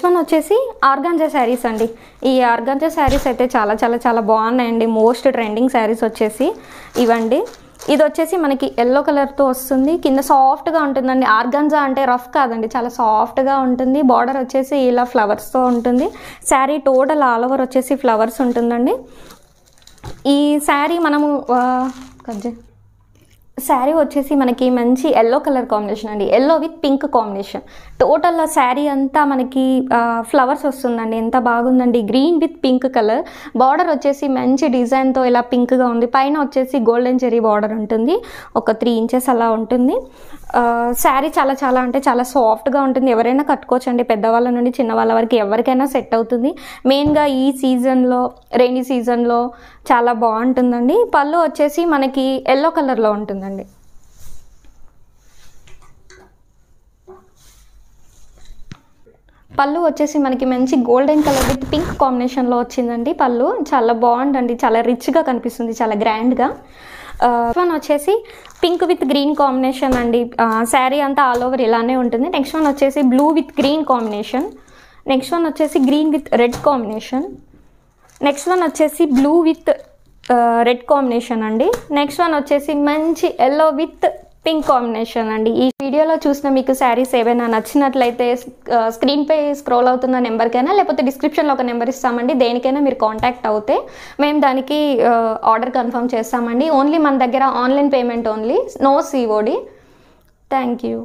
next one వచ్చేసి organza saris అండి ఈ ఆర్గాంజా శారీస్ అయితే చాలా చాలా చాలా బాగున్నాయండి మోస్ట్ ట్రెండింగ్ శారీస్ వచ్చేసి ఇవండి ఇది వచ్చేసి మనకి ఎల్లో కలర్తో వస్తుంది కింద సాఫ్ట్గా ఉంటుందండి ఆర్గాన్జా అంటే రఫ్ కాదండి చాలా సాఫ్ట్గా ఉంటుంది బార్డర్ వచ్చేసి ఇలా ఫ్లవర్స్తో ఉంటుంది శారీ టోటల్ ఆల్ ఓవర్ వచ్చేసి ఫ్లవర్స్ ఉంటుందండి ఈ శారీ మనము కజ్జే శారీ వచ్చేసి మనకి మంచి ఎల్లో కలర్ కాంబినేషన్ అండి yellow with pink combination total ఆ శారీ అంతా మనకి ఫ్లవర్స్ వస్తుందండి ఎంత బాగుందండి green with pink colour border వచ్చేసి మంచి డిజైన్తో ఇలా పింక్గా ఉంది పైన వచ్చేసి గోల్డెన్ చెరీ బార్డర్ ఉంటుంది ఒక త్రీ ఇంచెస్ అలా ఉంటుంది శారీ చాలా చాలా అంటే చాలా సాఫ్ట్గా ఉంటుంది ఎవరైనా కట్టుకోవచ్చండి పెద్దవాళ్ళ నుండి చిన్నవాళ్ళ వరకు ఎవరికైనా సెట్ అవుతుంది మెయిన్గా ఈ సీజన్లో రెయినీ సీజన్లో చాలా బాగుంటుందండి పళ్ళు వచ్చేసి మనకి ఎల్లో కలర్లో ఉంటుందండి పళ్ళు వచ్చేసి మనకి మంచి గోల్డెన్ కలర్ విత్ పింక్ కాంబినేషన్లో వచ్చిందండి పళ్ళు చాలా బాగుండండి చాలా రిచ్గా కనిపిస్తుంది చాలా గ్రాండ్గా వన్ వచ్చేసి పింక్ విత్ గ్రీన్ కాంబినేషన్ అండి శారీ అంతా ఆల్ ఓవర్ ఇలానే ఉంటుంది నెక్స్ట్ వన్ వచ్చేసి blue with green combination next one వచ్చేసి green with red combination next one వచ్చేసి బ్లూ విత్ రెడ్ కాంబినేషన్ అండి నెక్స్ట్ వన్ వచ్చేసి మంచి ఎల్లో విత్ పింక్ కాంబినేషన్ అండి ఈ వీడియోలో చూసిన మీకు శారీస్ ఏవైనా నచ్చినట్లయితే స్క్రీన్పై uh, స్క్రోల్ అవుతున్న నెంబర్కైనా లేకపోతే డిస్క్రిప్షన్లో ఒక నెంబర్ ఇస్తామండి దేనికైనా మీరు కాంటాక్ట్ అవుతే మేము దానికి ఆర్డర్ uh, కన్ఫర్మ్ చేస్తామండి ఓన్లీ మన దగ్గర online payment only no COD thank you